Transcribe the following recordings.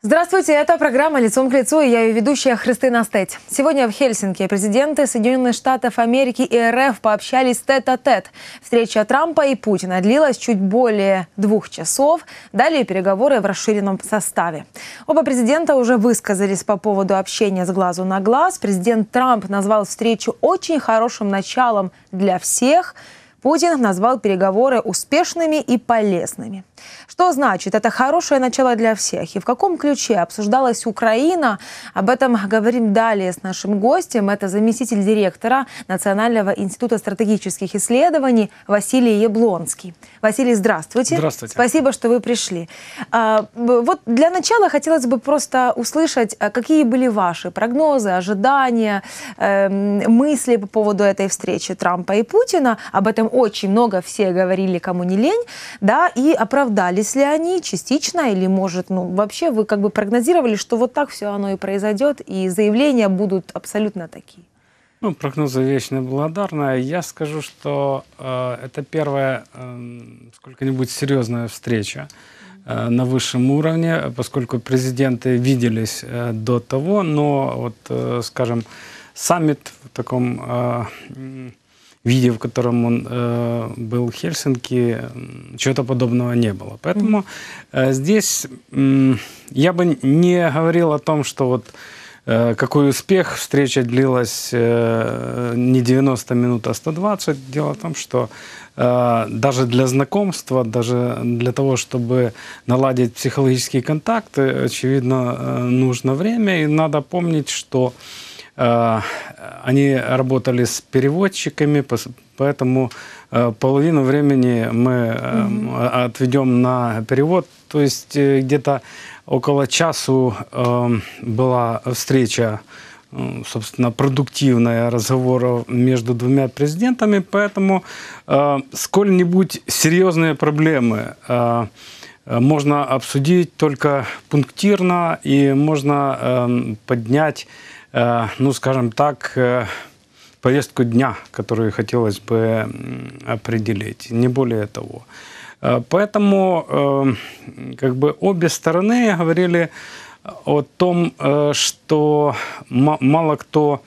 Здравствуйте, это программа «Лицом к лицу» и я ее ведущая Христина Стеть. Сегодня в Хельсинки президенты Соединенных Штатов Америки и РФ пообщались тет-а-тет. -а -тет. Встреча Трампа и Путина длилась чуть более двух часов. Далее переговоры в расширенном составе. Оба президента уже высказались по поводу общения с глазу на глаз. Президент Трамп назвал встречу очень хорошим началом для всех – Путин назвал переговоры успешными и полезными. Что значит? Это хорошее начало для всех. И в каком ключе обсуждалась Украина? Об этом говорим далее с нашим гостем. Это заместитель директора Национального института стратегических исследований Василий Яблонский. Василий, здравствуйте. Здравствуйте. Спасибо, что вы пришли. А, вот для начала хотелось бы просто услышать, а, какие были ваши прогнозы, ожидания, эм, мысли по поводу этой встречи Трампа и Путина. Об этом там очень много все говорили, кому не лень, да, и оправдались ли они частично или, может, ну, вообще вы как бы прогнозировали, что вот так все оно и произойдет, и заявления будут абсолютно такие? Ну, прогнозы вечно благодарны. Я скажу, что э, это первая э, сколько-нибудь серьезная встреча э, на высшем уровне, поскольку президенты виделись э, до того, но вот, э, скажем, саммит в таком э, виде, в котором он э, был в Хельсинки, чего-то подобного не было. Поэтому э, здесь э, я бы не говорил о том, что вот э, какой успех, встреча длилась э, не 90 минут, а 120. Дело в том, что э, даже для знакомства, даже для того, чтобы наладить психологические контакты, очевидно, э, нужно время. И надо помнить, что э, Э, они работали с переводчиками, поэтому э, половину времени мы э, отведем на перевод. То есть где-то около часу была встреча собственно, продуктивная разговора между двумя президентами, поэтому сколь-нибудь серьезные проблемы можно обсудить только пунктирно и можно поднять Э, ну, скажем так, э, повестку дня, которую хотелось бы определить, не более того. Э, поэтому как бы обе стороны говорили о том, что мало кто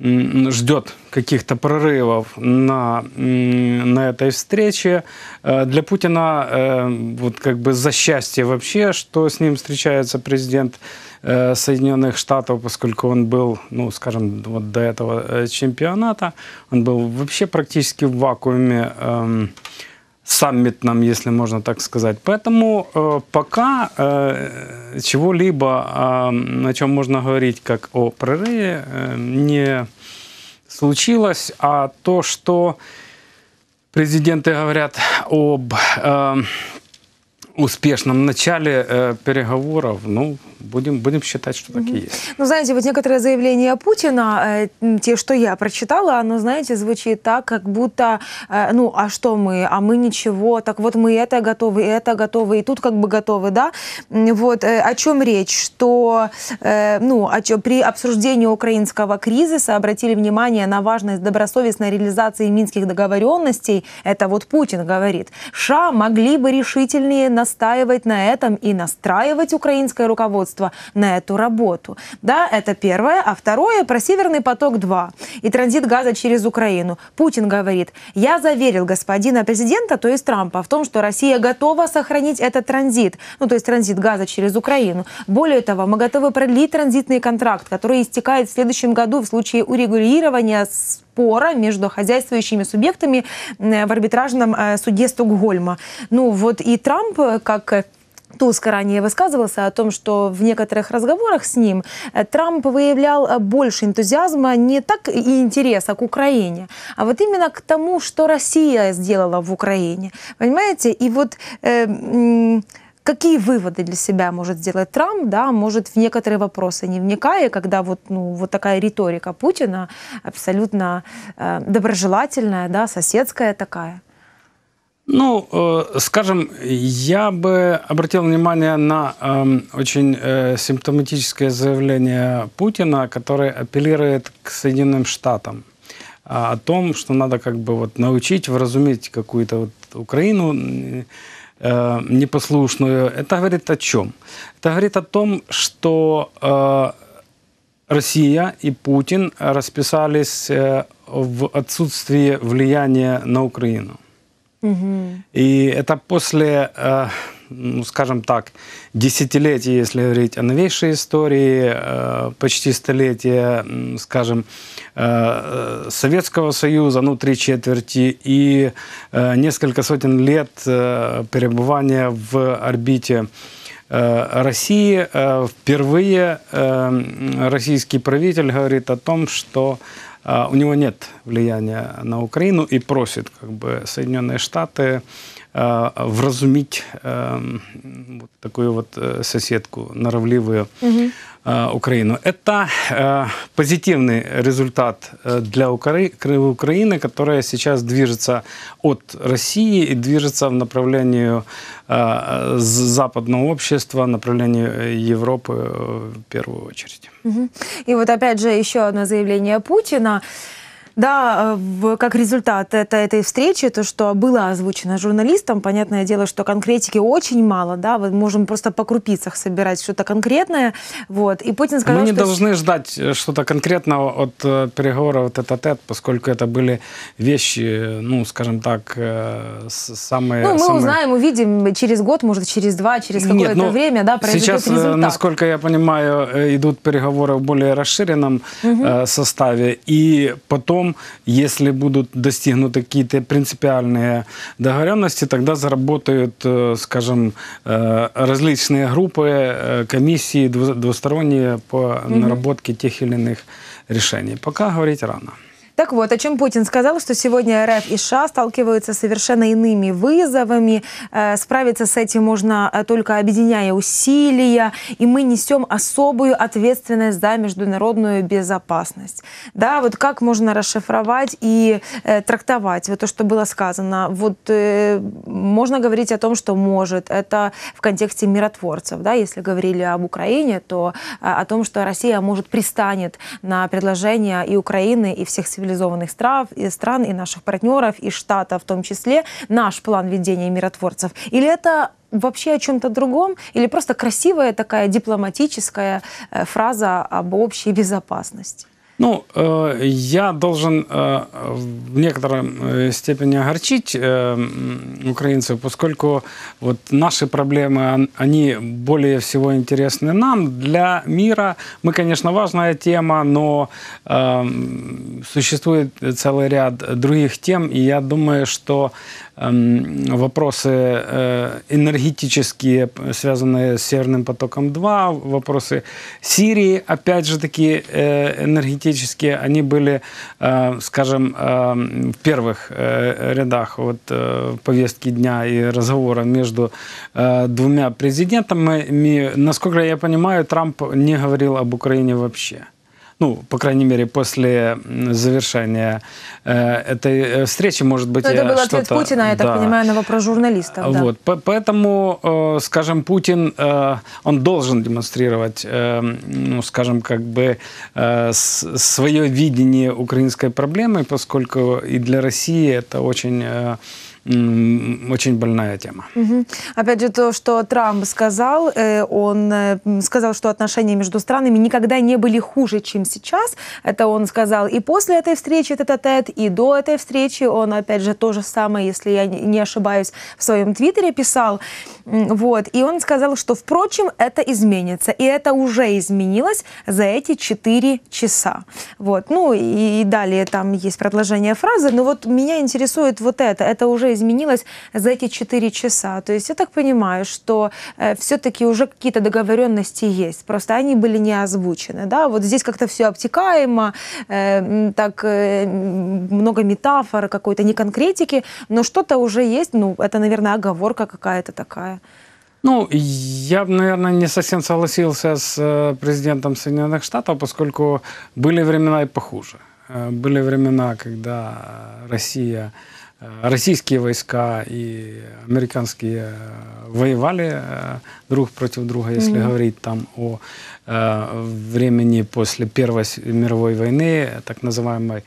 ждет каких-то прорывов на, на этой встрече. Э, для Путина э, вот как бы за счастье вообще, что с ним встречается президент э, Соединенных Штатов, поскольку он был, ну, скажем, вот до этого чемпионата, он был вообще практически в вакууме эм, саммитном, если можно так сказать. Поэтому э, пока э, чего-либо, э, о чем можно говорить как о прорыве, э, не случилось, а то, что президенты говорят об э, успешном начале э, переговоров, ну, будем, будем считать, что так угу. и есть. Ну, знаете, вот некоторые заявления Путина, э, те, что я прочитала, оно, знаете, звучит так, как будто, э, ну, а что мы, а мы ничего, так вот мы это готовы, и это готовы, и тут как бы готовы, да? Вот э, о чем речь, что, э, ну, о чем, при обсуждении украинского кризиса обратили внимание на важность добросовестной реализации минских договоренностей, это вот Путин говорит, США могли бы решительнее настаивать на этом и настраивать украинское руководство руководства на эту работу. Да, это первое. А второе про «Северный поток-2» и транзит газа через Украину. Путин говорит, я заверил господина президента, то есть Трампа, в том, что Россия готова сохранить этот транзит, ну то есть транзит газа через Украину. Более того, мы готовы продлить транзитный контракт, который истекает в следующем году в случае урегулирования с спора между хозяйствующими субъектами э, в арбитражном э, суде Стокгольма. Ну вот и Трамп, как Туск ранее высказывался о том, что в некоторых разговорах с ним э, Трамп выявлял э, больше энтузиазма не так и интереса к Украине, а вот именно к тому, что Россия сделала в Украине. Понимаете? И вот... Э, какие выводы для себя может сделать Трамп, да, может в некоторые вопросы не вникая, когда вот, ну, вот такая риторика Путина абсолютно э, доброжелательная, да, соседская такая. Ну, э, скажем, я бы обратил внимание на эм, очень э, симптоматическое заявление Путина, которое апеллирует к Соединенным Штатам а, о том, что надо как бы вот научить, вразумить какую-то вот Украину э, непослушную. Это говорит о чем? Это говорит о том, что Россия и Путин расписались в отсутствии влияния на Украину. И это после, э, ну, скажем так, десятилетий, если говорить о новейшей истории, э, почти столетия, скажем, э, Советского Союза, ну, три четверти, и несколько сотен лет пребывания в орбите России, впервые российский правитель говорит о том, что а, у него нет влияния на Украину и просит как бы Соединенные Штаты Э, вразумить э, такую вот э, соседку, норовливую Украину. Это позитивный результат для Украины, которая сейчас движется от России и движется в направлении западного общества, направлении Европы в первую очередь. И вот опять же еще одно заявление Путина – да, э, в, как результат это, этой встречи, то, что было озвучено журналистам, понятное дело, что конкретики очень мало, да, мы можем просто по крупицах собирать что-то конкретное, вот, и Путин сказал, Мы не что... должны ждать э, что-то конкретного от э, переговоров тет-а-тет, поскольку это были вещи, ну, скажем так, самые... Ну, мы самые... узнаем, увидим через год, может, через два, через какое-то Нет, ну, время, да, произойдет сейчас, результат. насколько я понимаю, идут переговоры в более расширенном угу. составе, и потом если будут достигнуты какие-то принципиальные договоренности, тогда заработают, э, скажем, э, различные группы, э, комиссии двусторонние по наработке тех или иных решений. Пока говорить рано. Так вот, о чем Путин сказал, что сегодня РФ и США сталкиваются с совершенно иными вызовами. Э, справиться с этим можно э, только объединяя усилия, и мы несем особую ответственность за международную безопасность. Да, вот как можно расшифровать и э, трактовать вот то, что было сказано? Вот можно говорить о том, что может. Это в контексте миротворцев, да, если говорили об Украине, то о том, что Россия, а может, пристанет на предложение и Украины, и всех цивилизаций цивилизованных стран, и стран, и наших партнеров, и штата в том числе, наш план ведения миротворцев? Или это вообще о чем-то другом, или просто красивая такая дипломатическая э, фраза об общей безопасности? Ну, э, я должен э, в некоторой э, степени огорчить украинцев, поскольку вот наши проблемы, они более всего интересны нам. Для мира мы, конечно, важная тема, но существует целый ряд других тем, и я думаю, что эм, вопросы энергетические, связанные с Северным потоком-2, вопросы Сирии, опять же таки, энергетические практически они были, э, скажем, э, в первых э, рядах вот, повестки дня и разговора между двумя президентами. Насколько я понимаю, Трамп не говорил об Украине вообще ну, по крайней мере, после завершения э, этой э, встречи, может быть, ну, Это был ответ Путина, я да. так понимаю, на вопрос журналистов. Да. Вот, поэтому, э, скажем, Путин, он должен демонстрировать, ну, скажем, как бы свое видение украинской проблемы, поскольку и для России это очень очень больная тема. Угу. Опять же, то, что Трамп сказал, э, он э, сказал, что отношения между странами никогда не были хуже, чем сейчас. Это он сказал и после этой встречи тет тет и до этой встречи. Он, опять же, то же самое, если я не ошибаюсь, в своем твиттере писал. Вот. И он сказал, что, впрочем, это изменится. И это уже изменилось за эти 4 часа. Вот. Ну и далее там есть продолжение фразы. Но вот меня интересует вот это. Это уже изменилось за эти 4 часа. То есть я так понимаю, что э, все-таки уже какие-то договоренности есть, просто они были не озвучены. Да? Вот здесь как-то все обтекаемо, э, так э, много метафор, какой-то не конкретики, но что-то уже есть, ну, это, наверное, оговорка какая-то такая. Ну, я, наверное, не совсем согласился с э, президентом Соединенных Штатов, поскольку были времена и похуже. Э, были времена, когда Россия Э, российские войска и американские э, воевали э, друг против друга, если mm-hmm. говорить там о времени после Первой мировой войны, так называемой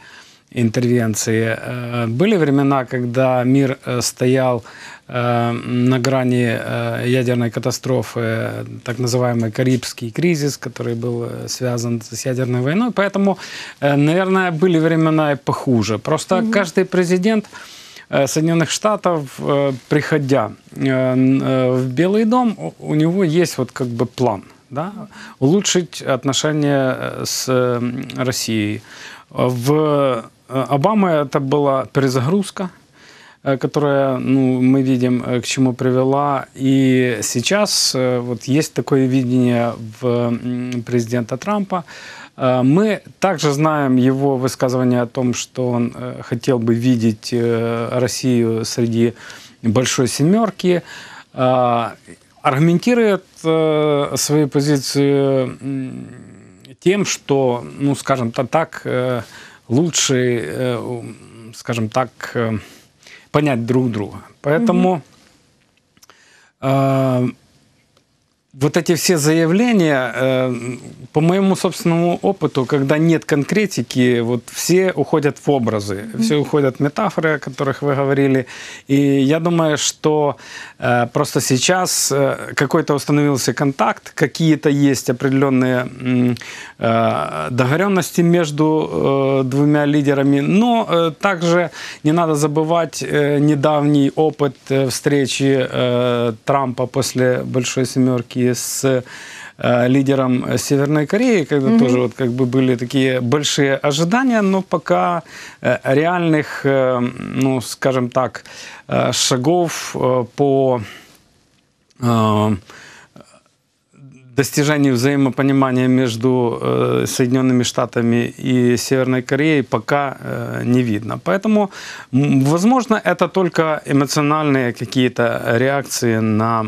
интервенции. Были времена, когда мир стоял на грани ядерной катастрофы, так называемый Карибский кризис, который был связан с ядерной войной. Поэтому, наверное, были времена и похуже. Просто mm-hmm. каждый президент... Е, Соединенных Штатов, е, приходя е, в Белый дом, у него есть вот как бы план да? улучшить отношения э, с э, Россией. Э, в Обама это была перезагрузка, Э, которая, ну, мы видим, э, к чему привела. И сейчас э, вот есть такое видение в президента Трампа. Мы также знаем его высказывание о том, что он хотел бы видеть Россию среди большой семерки. Аргументирует свои позиции тем, что, ну, скажем так, лучший, скажем так, понять друг друга. Поэтому угу. э, вот эти все заявления, э, по моему собственному опыту, когда нет конкретики, вот все уходят в образы, все уходят в метафоры, о которых вы говорили. И я думаю, что э, просто сейчас э, какой-то установился контакт, какие-то есть определенные договоренности между двумя лидерами, но также не надо забывать недавний опыт встречи Трампа после Большой Семерки и с э, лидером Северной Кореи, когда угу. тоже вот как бы были такие большие ожидания, но пока э, реальных, э, ну, скажем так, шагов по достижению взаимопонимания между Соединенными Штатами и Северной Кореей пока не видно. Поэтому, возможно, это только эмоциональные какие-то реакции на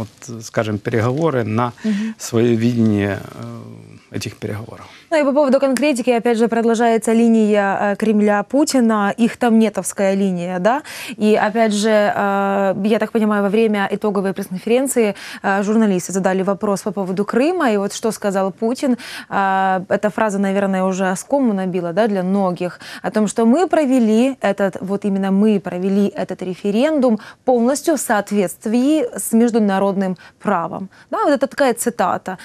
вот, скажем, переговоры на угу. свое видение э, этих переговоров. Ну и по поводу конкретики, опять же, продолжается линия э, Кремля Путина, их там нетовская линия, да? И опять же, э, я так понимаю, во время итоговой пресс-конференции э, журналисты задали вопрос по поводу Крыма, и вот что сказал Путин, эта фраза, наверное, уже оскому набила, да, для многих, о том, что мы провели этот, вот именно мы провели этот референдум полностью в соответствии с международным правом. Да, вот это такая цитата.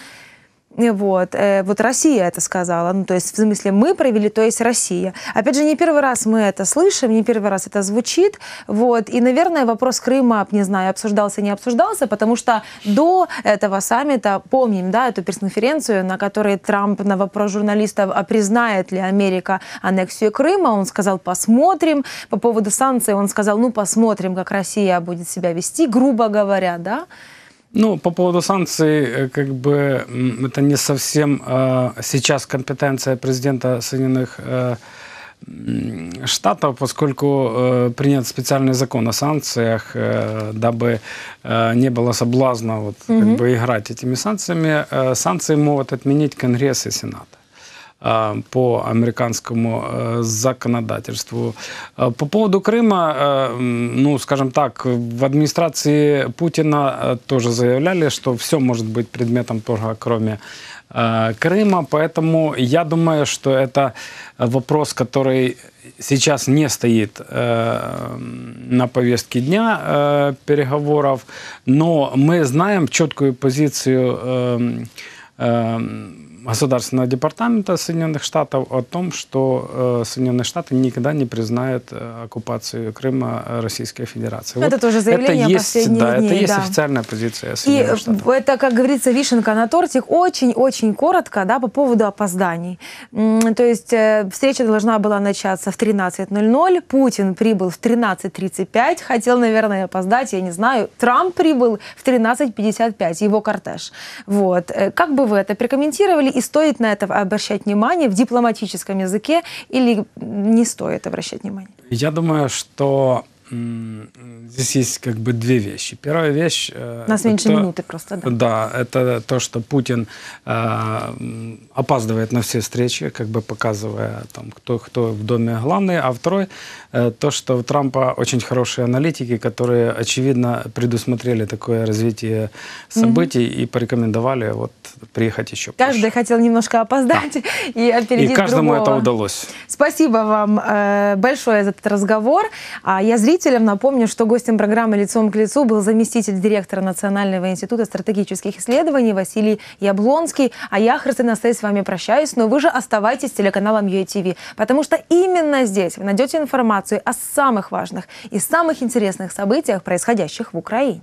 Э, вот, э, вот Россия это сказала, ну, то есть, в смысле, мы провели, то есть Россия. Опять же, не первый раз мы это слышим, не первый раз это звучит, вот, и, наверное, вопрос Крыма, не знаю, обсуждался, не обсуждался, потому что до этого саммита, помним, да, эту пресс-конференцию, на которой Трамп на вопрос журналистов, а признает ли Америка аннексию Крыма, он сказал, посмотрим, по поводу санкций он сказал, ну, посмотрим, как Россия будет себя вести, грубо говоря, да, ну, по поводу санкций, э, как бы это не совсем э, сейчас компетенция президента Соединенных э, Штатов, поскольку э, принят специальный закон о санкциях, э, дабы э, не было соблазна вот, угу. как бы, играть этими санкциями, э, санкции могут отменить Конгресс и Сенат. А, по американскому а, законодательству. А, по поводу Крыма, ну, скажем так, в администрации Путина тоже заявляли, что все может быть предметом торга, кроме Крыма. Поэтому я думаю, что это вопрос, который сейчас не стоит на повестке дня переговоров, но мы знаем четкую позицию Государственного департамента Соединенных Штатов о том, что э, Соединенные Штаты никогда не признают э, оккупацию Крыма Российской Федерации. Это вот тоже заявление это есть, да, дней. Это есть да. официальная позиция Соединенных И э, Штатов. это, как говорится, вишенка на тортик. Очень-очень коротко да, по поводу опозданий. То есть э, встреча должна была начаться в 13.00. Путин прибыл в 13.35. Хотел, наверное, опоздать, я не знаю. Трамп прибыл в 13.55, его кортеж. Вот. Э, как бы вы это прокомментировали? и стоит на это обращать внимание в дипломатическом языке или не стоит обращать внимание? Я думаю, что здесь есть как бы две вещи. Первая вещь... Э, у нас это, меньше минуты просто, да? Да, это то, что Путин э, опаздывает на все встречи, как бы показывая, там, кто, кто в доме главный. А второй, э, то, что у Трампа очень хорошие аналитики, которые, очевидно, предусмотрели такое развитие событий угу. и порекомендовали вот приехать еще Каждый позже. хотел немножко опоздать да. и опередить И каждому другого. это удалось. Спасибо вам э, большое за этот разговор. А Я зритель зрителям напомню, что гостем программы «Лицом к лицу» был заместитель директора Национального института стратегических исследований Василий Яблонский. А я, Христина Стей, с вами прощаюсь, но вы же оставайтесь с телеканалом UATV, потому что именно здесь вы найдете информацию о самых важных и самых интересных событиях, происходящих в Украине.